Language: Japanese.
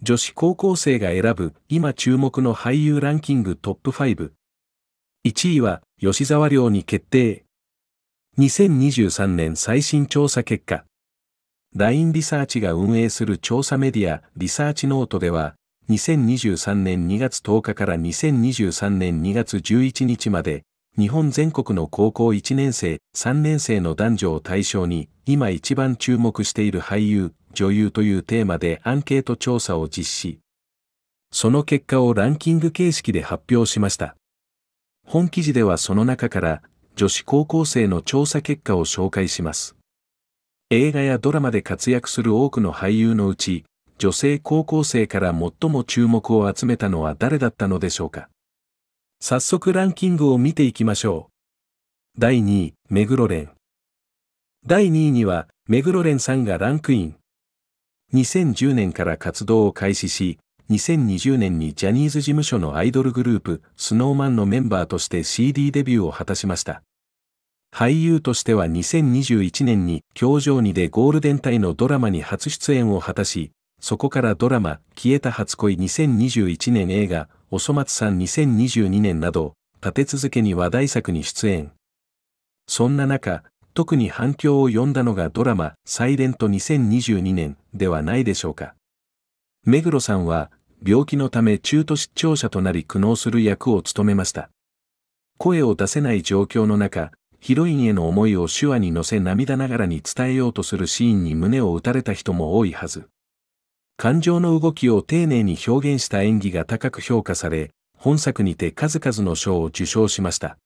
女子高校生が選ぶ今注目の俳優ランキングトップ5。1位は吉沢亮に決定。2023年最新調査結果。LINE リサーチが運営する調査メディアリサーチノートでは、2023年2月10日から2023年2月11日まで、日本全国の高校1年生、3年生の男女を対象に、今一番注目している俳優、女優というテーマでアンケート調査を実施。その結果をランキング形式で発表しました。本記事ではその中から女子高校生の調査結果を紹介します。映画やドラマで活躍する多くの俳優のうち、女性高校生から最も注目を集めたのは誰だったのでしょうか。早速ランキングを見ていきましょう。第2位、目黒蓮。第2位には、目黒蓮さんがランクイン。2010年から活動を開始し、2020年にジャニーズ事務所のアイドルグループ、snowman のメンバーとして CD デビューを果たしました。俳優としては2021年に、京情にでゴールデンタイのドラマに初出演を果たし、そこからドラマ、消えた初恋2021年映画、おそ松さん2022年など、立て続けに話題作に出演。そんな中、特に反響を呼んだのがドラマ、サイレント2022年ではないでしょうか。目黒さんは、病気のため中途失調者となり苦悩する役を務めました。声を出せない状況の中、ヒロインへの思いを手話に乗せ涙ながらに伝えようとするシーンに胸を打たれた人も多いはず。感情の動きを丁寧に表現した演技が高く評価され、本作にて数々の賞を受賞しました。